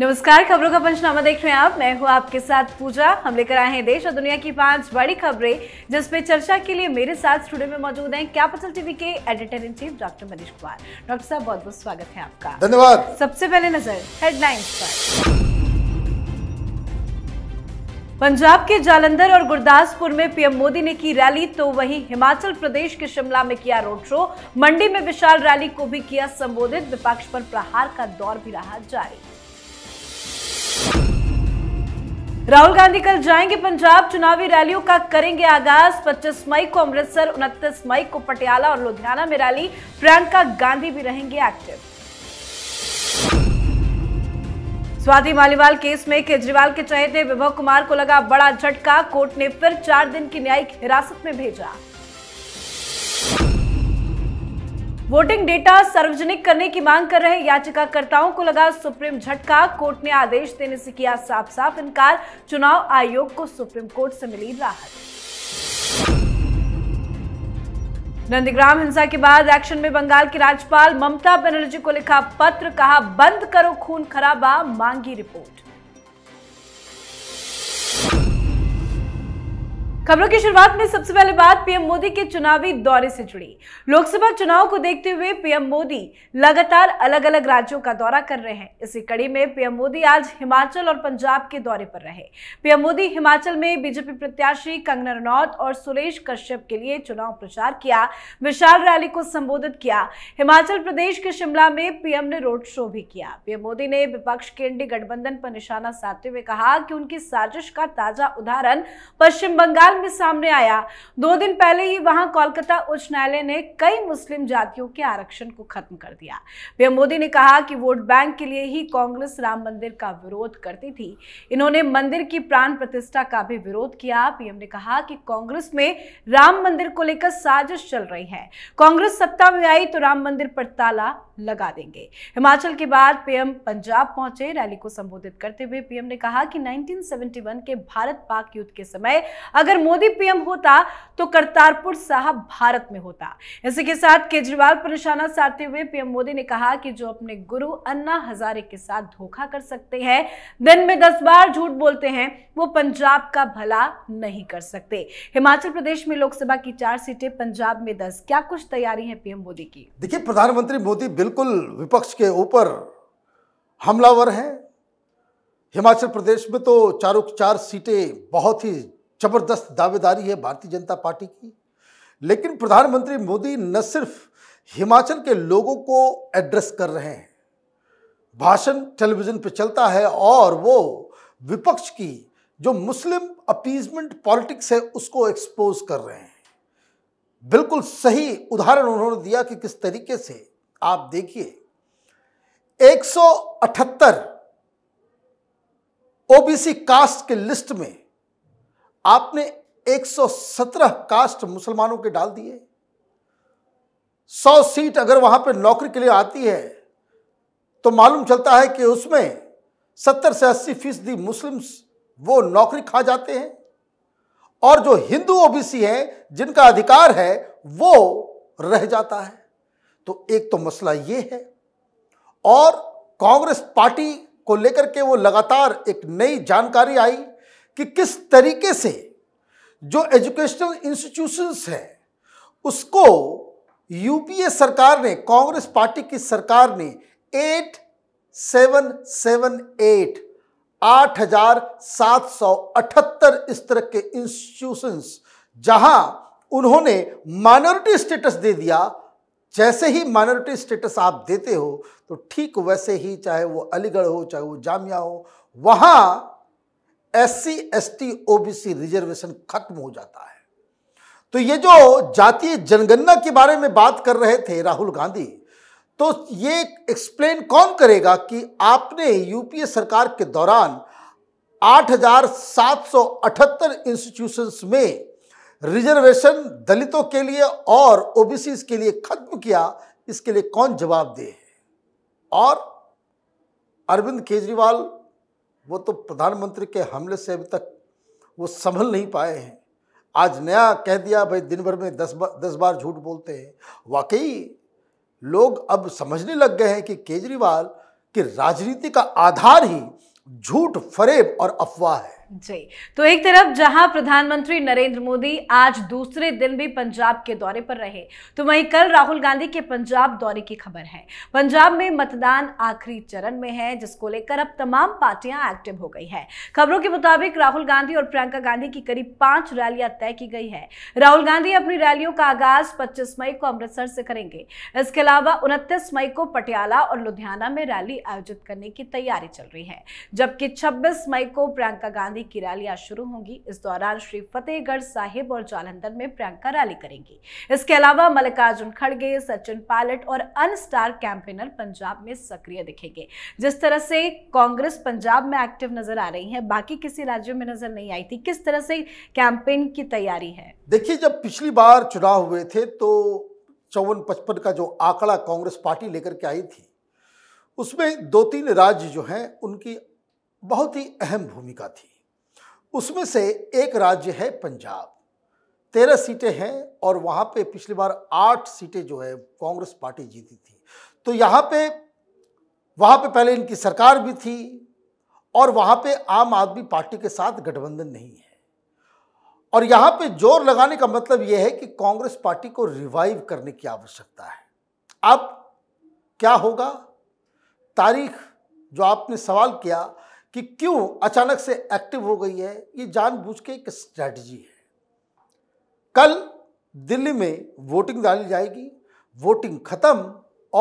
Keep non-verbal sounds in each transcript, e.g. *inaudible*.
नमस्कार खबरों का पंचनामा देख रहे हैं आप मैं हूं आपके साथ पूजा हम लेकर आए हैं देश और दुनिया की पांच बड़ी खबरें जिसपे चर्चा के लिए मेरे साथ स्टूडियो में मौजूद हैं कैपिटल टीवी के editor in chief doctor Manish Kumar doctor साहब बहुत बहुत स्वागत है आपका धन्यवाद सबसे पहले नजर हेडलाइंस पर पंजाब के जालंधर और गुरदासपुर में पीएम मोदी ने की रैली तो वहीं हिमाचल प्रदेश के शिमला में किया रोड शो मंडी में विशाल रैली को भी किया संबोधित विपक्ष पर प्रहार का दौर भी रहा जारी राहुल गांधी कल जाएंगे पंजाब चुनावी रैलियों का करेंगे आगाज 25 मई को अमृतसर 29 मई को पटियाला और लुधियाना में रैली प्रियंका गांधी भी रहेंगे एक्टिव स्वाति मालीवाल केस में केजरीवाल के चहेते विभव कुमार को लगा बड़ा झटका कोर्ट ने फिर चार दिन की न्यायिक हिरासत में भेजा वोटिंग डेटा सार्वजनिक करने की मांग कर रहे याचिकाकर्ताओं को लगा सुप्रीम झटका कोर्ट ने आदेश देने से किया साफ साफ इनकार चुनाव आयोग को सुप्रीम कोर्ट से मिली राहत नंदीग्राम हिंसा के बाद एक्शन में बंगाल की राज्यपाल ममता बनर्जी को लिखा पत्र कहा बंद करो खून खराबा मांगी रिपोर्ट खबरों की शुरुआत में सबसे पहले बात पीएम मोदी के चुनावी दौरे से जुड़ी लोकसभा चुनाव को देखते हुए पीएम मोदी लगातार अलग अलग राज्यों का दौरा कर रहे हैं इसी कड़ी में पीएम मोदी आज हिमाचल और पंजाब के दौरे पर रहे पीएम मोदी हिमाचल में बीजेपी प्रत्याशी कंगना रनौत और सुरेश कश्यप के लिए चुनाव प्रचार किया विशाल रैली को संबोधित किया हिमाचल प्रदेश के शिमला में पीएम ने रोड शो भी किया पीएम मोदी ने विपक्ष के गठबंधन पर निशाना साधते हुए कहा कि उनकी साजिश का ताजा उदाहरण पश्चिम बंगाल बयान में सामने आया दो दिन पहले ही वहां कोलकाता उच्च न्यायालय ने कई मुस्लिम जातियों के आरक्षण को खत्म कर दिया पीएम मोदी ने कहा कि वोट बैंक के लिए ही कांग्रेस राम मंदिर का विरोध करती थी इन्होंने मंदिर की प्राण प्रतिष्ठा का भी विरोध किया पीएम ने कहा कि कांग्रेस में राम मंदिर को लेकर साजिश चल रही है कांग्रेस सत्ता में आई तो राम मंदिर पर ताला लगा देंगे हिमाचल के बाद पीएम पंजाब पहुंचे रैली को संबोधित करते हुए पीएम ने कहा कि 1971 के भारत पाक युद्ध के समय अगर मोदी पीएम होता तो करतारपुर साहब भारत में होता इसी के साथ केजरीवाल पर निशाना साधते हुए पीएम मोदी ने कहा कि जो अपने गुरु अन्ना हजारे के साथ धोखा कर सकते हैं दिन में दस बार झूठ बोलते हैं वो पंजाब का भला नहीं कर सकते हिमाचल प्रदेश में लोकसभा की चार सीटें पंजाब में दस क्या कुछ तैयारी है पीएम मोदी की देखिए प्रधानमंत्री मोदी बिल्कुल विपक्ष के ऊपर हमलावर हैं हिमाचल प्रदेश में तो चारों चार सीटें बहुत ही जबरदस्त दावेदारी है भारतीय जनता पार्टी की लेकिन प्रधानमंत्री मोदी न सिर्फ हिमाचल के लोगों को एड्रेस कर रहे हैं भाषण टेलीविज़न पर चलता है और वो विपक्ष की जो मुस्लिम अपीजमेंट पॉलिटिक्स है उसको एक्सपोज कर रहे हैं बिल्कुल सही उदाहरण उन्होंने दिया कि किस तरीके से आप देखिए 178 ओबीसी कास्ट के लिस्ट में आपने 117 कास्ट मुसलमानों के डाल दिए 100 सीट अगर वहां पर नौकरी के लिए आती है तो मालूम चलता है कि उसमें 70 से 80 फीसदी मुस्लिम्स वो नौकरी खा जाते हैं और जो हिंदू ओबीसी हैं जिनका अधिकार है वो रह जाता है तो एक तो मसला ये है और कांग्रेस पार्टी को लेकर के वो लगातार एक नई जानकारी आई कि किस तरीके से जो एजुकेशनल इंस्टीट्यूशंस हैं उसको यूपीए सरकार ने कांग्रेस पार्टी की सरकार ने एट सेवन सेवन एट आठ हजार सात सौ अठहत्तर इस तरह के इंस्टीट्यूशंस जहां उन्होंने माइनॉरिटी स्टेटस दे दिया जैसे ही माइनॉरिटी स्टेटस आप देते हो तो ठीक वैसे ही चाहे वो अलीगढ़ हो चाहे वो जामिया हो वहाँ S C S T O B C reservation खत्म हो जाता है तो ये जो जातीय जनगणना के बारे में बात कर रहे थे राहुल गांधी तो ये एक्सप्लेन कौन करेगा कि आपने यूपीए सरकार के दौरान 8,778 इंस्टीट्यूशंस में रिजर्वेशन दलितों के लिए और ओबीसी के लिए खत्म किया इसके लिए कौन जवाब है और अरविंद केजरीवाल वो तो प्रधानमंत्री के हमले से अभी तक वो संभल नहीं पाए हैं आज नया कह दिया भाई दिन भर में दस बार दस बार झूठ बोलते हैं वाकई लोग अब समझने लग गए हैं कि केजरीवाल की राजनीति का आधार ही झूठ फरेब और अफवाह है जी तो एक तरफ जहां प्रधानमंत्री नरेंद्र मोदी आज दूसरे दिन भी पंजाब के दौरे पर रहे तो वहीं कल राहुल गांधी के पंजाब दौरे की खबर है पंजाब में मतदान आखिरी चरण में है जिसको लेकर अब तमाम पार्टियां एक्टिव हो गई है खबरों के मुताबिक राहुल गांधी और प्रियंका गांधी की करीब पांच रैलियां तय की गई है राहुल गांधी अपनी रैलियों का आगाज पच्चीस मई को अमृतसर से करेंगे इसके अलावा उनतीस मई को पटियाला और लुधियाना में रैली आयोजित करने की तैयारी चल रही है जबकि छब्बीस मई को प्रियंका गांधी गांधी की रैलियां शुरू होंगी इस दौरान श्री फतेहगढ़ साहिब और जालंधर में प्रियंका रैली करेंगी इसके अलावा मल्लिकार्जुन खड़गे सचिन पायलट और अन स्टार कैंपेनर पंजाब में सक्रिय दिखेंगे जिस तरह से कांग्रेस पंजाब में एक्टिव नजर आ रही है बाकी किसी राज्यों में नजर नहीं आई थी किस तरह से कैंपेन की तैयारी है देखिए जब पिछली बार चुनाव हुए थे तो चौवन पचपन का जो आंकड़ा कांग्रेस पार्टी लेकर के आई थी उसमें दो तीन राज्य जो हैं उनकी बहुत ही अहम भूमिका थी उसमें से एक राज्य है पंजाब तेरह सीटें हैं और वहाँ पे पिछली बार आठ सीटें जो है कांग्रेस पार्टी जीती थी तो यहाँ पे वहाँ पे पहले इनकी सरकार भी थी और वहाँ पे आम आदमी पार्टी के साथ गठबंधन नहीं है और यहाँ पे जोर लगाने का मतलब यह है कि कांग्रेस पार्टी को रिवाइव करने की आवश्यकता है अब क्या होगा तारीख जो आपने सवाल किया कि क्यों अचानक से एक्टिव हो गई है ये जानबूझ के एक स्ट्रैटेजी है कल दिल्ली में वोटिंग डाली जाएगी वोटिंग खत्म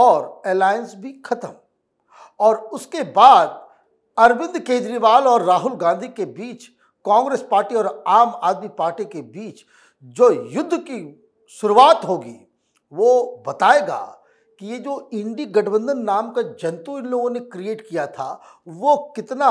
और अलायंस भी खत्म और उसके बाद अरविंद केजरीवाल और राहुल गांधी के बीच कांग्रेस पार्टी और आम आदमी पार्टी के बीच जो युद्ध की शुरुआत होगी वो बताएगा कि ये जो इंडी गठबंधन नाम का जंतु इन लोगों ने क्रिएट किया था वो कितना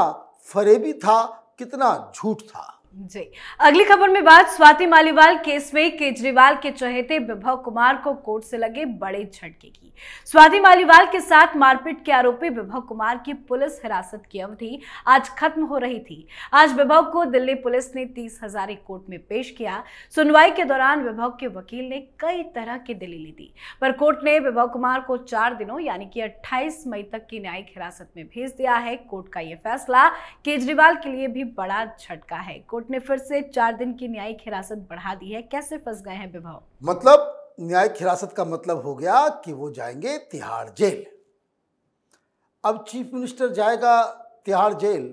फरेबी था कितना झूठ था जी अगली खबर में बात स्वाति मालीवाल केस में केजरीवाल के चहेते विभव कुमार को कोर्ट से लगे बड़े झटके की स्वाति मालीवाल के साथ मारपीट के आरोपी विभव कुमार की पुलिस हिरासत की अवधि आज खत्म हो रही थी आज विभव को दिल्ली पुलिस ने तीस हजारी कोर्ट में पेश किया सुनवाई के दौरान विभव के वकील ने कई तरह की दलीलें दी पर कोर्ट ने विभव कुमार को चार दिनों यानी कि अट्ठाईस मई तक की न्यायिक हिरासत में भेज दिया है कोर्ट का यह फैसला केजरीवाल के लिए भी बड़ा झटका है कोर्ट कोर्ट ने फिर से चार दिन की न्यायिक हिरासत बढ़ा दी है कैसे फंस गए हैं विभाव मतलब न्यायिक हिरासत का मतलब हो गया कि वो जाएंगे तिहाड़ जेल अब चीफ मिनिस्टर जाएगा तिहाड़ जेल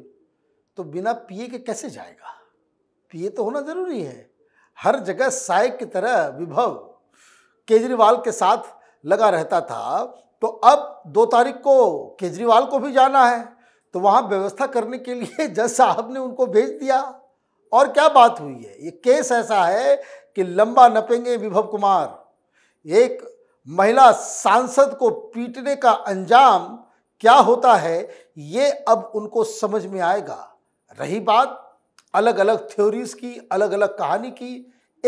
तो बिना पीए के कैसे जाएगा पीए तो होना ज़रूरी है हर जगह साइक की तरह विभव केजरीवाल के साथ लगा रहता था तो अब दो तारीख को केजरीवाल को भी जाना है तो वहाँ व्यवस्था करने के लिए *laughs* जज साहब ने उनको भेज दिया और क्या बात हुई है ये केस ऐसा है कि लंबा नपेंगे विभव कुमार एक महिला सांसद को पीटने का अंजाम क्या होता है ये अब उनको समझ में आएगा रही बात अलग अलग थ्योरीज की अलग अलग कहानी की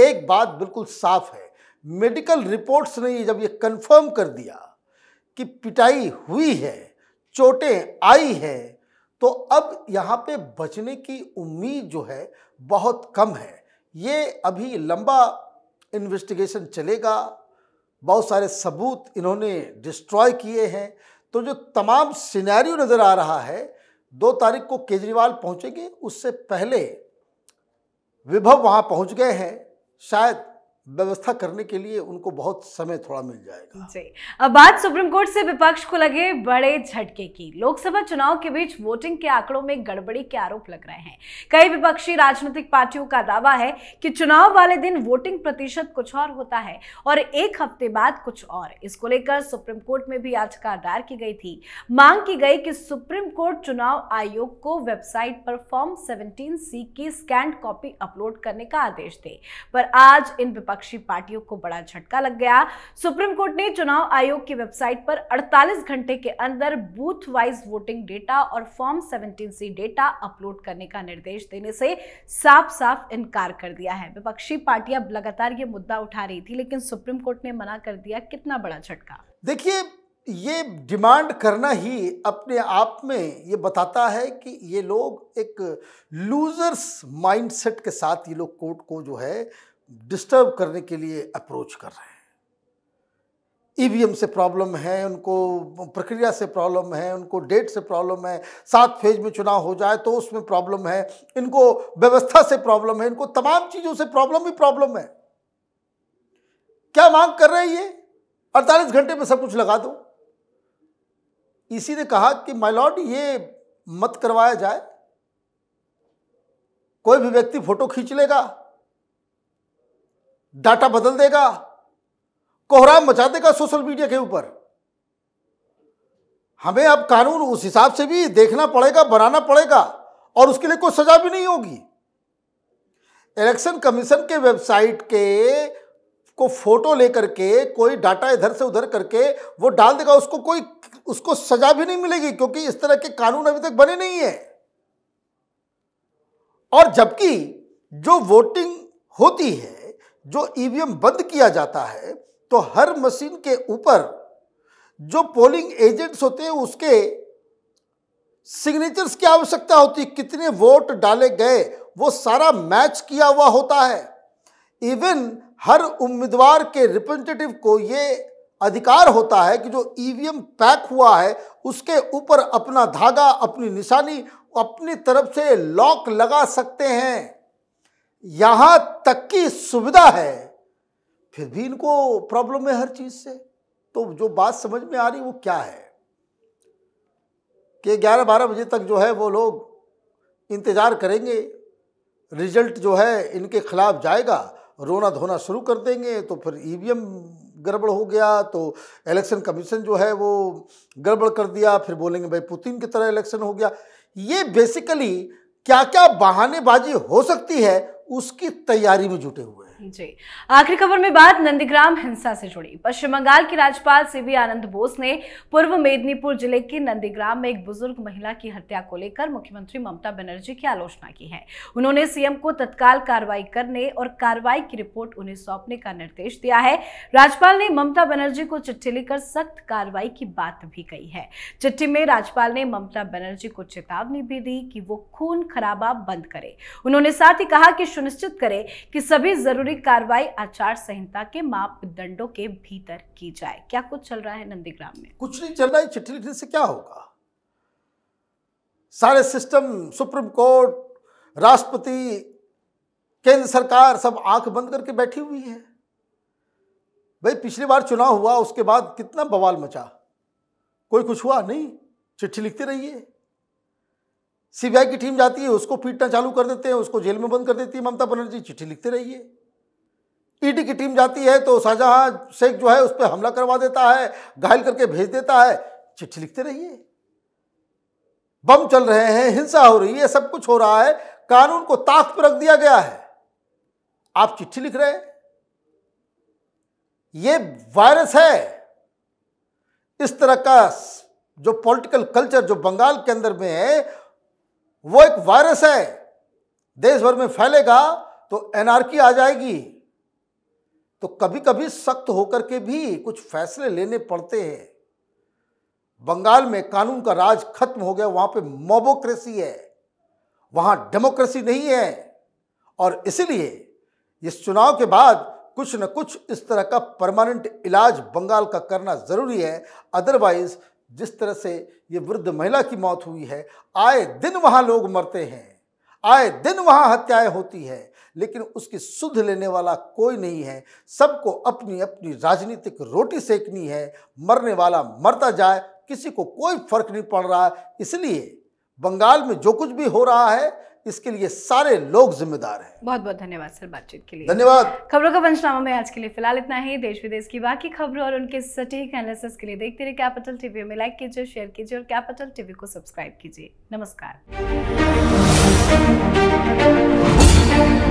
एक बात बिल्कुल साफ है मेडिकल रिपोर्ट्स ने जब ये कंफर्म कर दिया कि पिटाई हुई है चोटें आई हैं तो अब यहाँ पे बचने की उम्मीद जो है बहुत कम है ये अभी लंबा इन्वेस्टिगेशन चलेगा बहुत सारे सबूत इन्होंने डिस्ट्रॉय किए हैं तो जो तमाम सिनेरियो नज़र आ रहा है दो तारीख को केजरीवाल पहुँचेंगे उससे पहले विभव वहाँ पहुँच गए हैं शायद व्यवस्था करने के लिए उनको बहुत समय थोड़ा मिल जाएगा जी अब बात सुप्रीम कोर्ट से विपक्ष को लगे बड़े झटके की लोकसभा चुनाव के बीच वोटिंग के आंकड़ों में गड़बड़ी के आरोप लग रहे हैं कई विपक्षी राजनीतिक पार्टियों का दावा है कि चुनाव वाले दिन वोटिंग प्रतिशत कुछ और होता है और एक हफ्ते बाद कुछ और इसको लेकर सुप्रीम कोर्ट में भी याचिका दायर की गई थी मांग की गई कि सुप्रीम कोर्ट चुनाव आयोग को वेबसाइट पर फॉर्म सेवनटीन सी की स्कैंड कॉपी अपलोड करने का आदेश दे पर आज इन विपक्ष विपक्षी पार्टियों को बड़ा झटका लग गया सुप्रीम कोर्ट ने चुनाव आयोग की वेबसाइट पर 48 घंटे के अंदर बूथ वाइज वोटिंग डेटा और फॉर्म 17 सी डेटा अपलोड करने का निर्देश देने से साफ साफ इनकार कर दिया है विपक्षी पार्टियां लगातार ये मुद्दा उठा रही थी लेकिन सुप्रीम कोर्ट ने मना कर दिया कितना बड़ा झटका देखिए ये डिमांड करना ही अपने आप में ये बताता है कि ये लोग एक लूजर्स माइंडसेट के साथ ये लोग कोर्ट को जो है डिस्टर्ब करने के लिए अप्रोच कर रहे हैं ईवीएम से प्रॉब्लम है उनको प्रक्रिया से प्रॉब्लम है उनको डेट से प्रॉब्लम है सात फेज में चुनाव हो जाए तो उसमें प्रॉब्लम है इनको व्यवस्था से प्रॉब्लम है इनको तमाम चीज़ों से प्रॉब्लम ही प्रॉब्लम है क्या मांग कर रहे हैं ये अड़तालीस घंटे में सब कुछ लगा दो इसी ने कहा कि माइलॉर्ड ये मत करवाया जाए कोई भी व्यक्ति फोटो खींच लेगा डाटा बदल देगा कोहराम मचा देगा सोशल मीडिया के ऊपर हमें अब कानून उस हिसाब से भी देखना पड़ेगा बनाना पड़ेगा और उसके लिए कोई सजा भी नहीं होगी इलेक्शन कमीशन के वेबसाइट के को फोटो लेकर के कोई डाटा इधर से उधर करके वो डाल देगा उसको कोई उसको सजा भी नहीं मिलेगी क्योंकि इस तरह के कानून अभी तक बने नहीं है और जबकि जो वोटिंग होती है जो ईवीएम बंद किया जाता है तो हर मशीन के ऊपर जो पोलिंग एजेंट्स होते हैं उसके सिग्नेचर्स की आवश्यकता होती है कितने वोट डाले गए वो सारा मैच किया हुआ होता है इवन हर उम्मीदवार के रिप्रेजेंटेटिव को ये अधिकार होता है कि जो ईवीएम पैक हुआ है उसके ऊपर अपना धागा अपनी निशानी अपनी तरफ से लॉक लगा सकते हैं यहां तक की सुविधा है फिर भी इनको प्रॉब्लम है हर चीज से तो जो बात समझ में आ रही वो क्या है कि 11-12 बजे तक जो है वो लोग इंतज़ार करेंगे रिजल्ट जो है इनके खिलाफ जाएगा रोना धोना शुरू कर देंगे तो फिर ईवीएम e गड़बड़ हो गया तो इलेक्शन कमीशन जो है वो गड़बड़ कर दिया फिर बोलेंगे भाई पुतिन की तरह इलेक्शन हो गया ये बेसिकली क्या क्या बहानेबाजी हो सकती है उसकी तैयारी में जुटे हुए जी आखिरी खबर में बात नंदीग्राम हिंसा से जुड़ी पश्चिम बंगाल की राज्यपाल सीवी आनंद बोस ने पूर्व मेदिनीपुर जिले के नंदीग्राम में एक बुजुर्ग महिला की हत्या को लेकर मुख्यमंत्री ममता बनर्जी की आलोचना की है उन्होंने सीएम को तत्काल कार्रवाई करने और कार्रवाई की रिपोर्ट उन्हें सौंपने का निर्देश दिया है राज्यपाल ने ममता बनर्जी को चिट्ठी लिखकर सख्त कार्रवाई की बात भी कही है चिट्ठी में राज्यपाल ने ममता बनर्जी को चेतावनी भी दी कि वो खून खराबा बंद करे उन्होंने साथ ही कहा कि सुनिश्चित करे कि सभी जरूरी जरूरी कार्रवाई आचार संहिता के मापदंडों के भीतर की जाए क्या कुछ चल रहा है नंदीग्राम में कुछ नहीं चल रहा है चिट्ठी लिखने से क्या होगा सारे सिस्टम सुप्रीम कोर्ट राष्ट्रपति केंद्र सरकार सब आंख बंद करके बैठी हुई है भाई पिछली बार चुनाव हुआ उसके बाद कितना बवाल मचा कोई कुछ हुआ नहीं चिट्ठी लिखते रहिए सीबीआई की टीम जाती है उसको पीटना चालू कर देते हैं उसको जेल में बंद कर देती है ममता बनर्जी चिट्ठी लिखते रहिए ईडी की टीम जाती है तो शाहजहां शेख जो है उस पर हमला करवा देता है घायल करके भेज देता है चिट्ठी लिखते रहिए बम चल रहे हैं हिंसा हो रही है सब कुछ हो रहा है कानून को ताक पर रख दिया गया है आप चिट्ठी लिख रहे हैं ये वायरस है इस तरह का जो पॉलिटिकल कल्चर जो बंगाल के अंदर में है वो एक वायरस है देश भर में फैलेगा तो एनआरकी आ जाएगी तो कभी कभी सख्त होकर के भी कुछ फैसले लेने पड़ते हैं बंगाल में कानून का राज खत्म हो गया वहां पे मोबोक्रेसी है वहां डेमोक्रेसी नहीं है और इसलिए इस चुनाव के बाद कुछ न कुछ इस तरह का परमानेंट इलाज बंगाल का करना ज़रूरी है अदरवाइज जिस तरह से ये वृद्ध महिला की मौत हुई है आए दिन वहां लोग मरते हैं आए दिन वहां हत्याएं होती है लेकिन उसकी सुध लेने वाला कोई नहीं है सबको अपनी अपनी राजनीतिक रोटी सेकनी है मरने वाला मरता जाए किसी को कोई फर्क नहीं पड़ रहा इसलिए बंगाल में जो कुछ भी हो रहा है इसके लिए सारे लोग जिम्मेदार हैं बहुत बहुत धन्यवाद सर बातचीत के लिए धन्यवाद खबरों का पंचनामा में आज के लिए फिलहाल इतना ही देश विदेश की बाकी खबरों और उनके सटीक एनालिसिस के लिए देखते रहिए कैपिटल टीवी में लाइक कीजिए शेयर कीजिए और कैपिटल टीवी को सब्सक्राइब कीजिए नमस्कार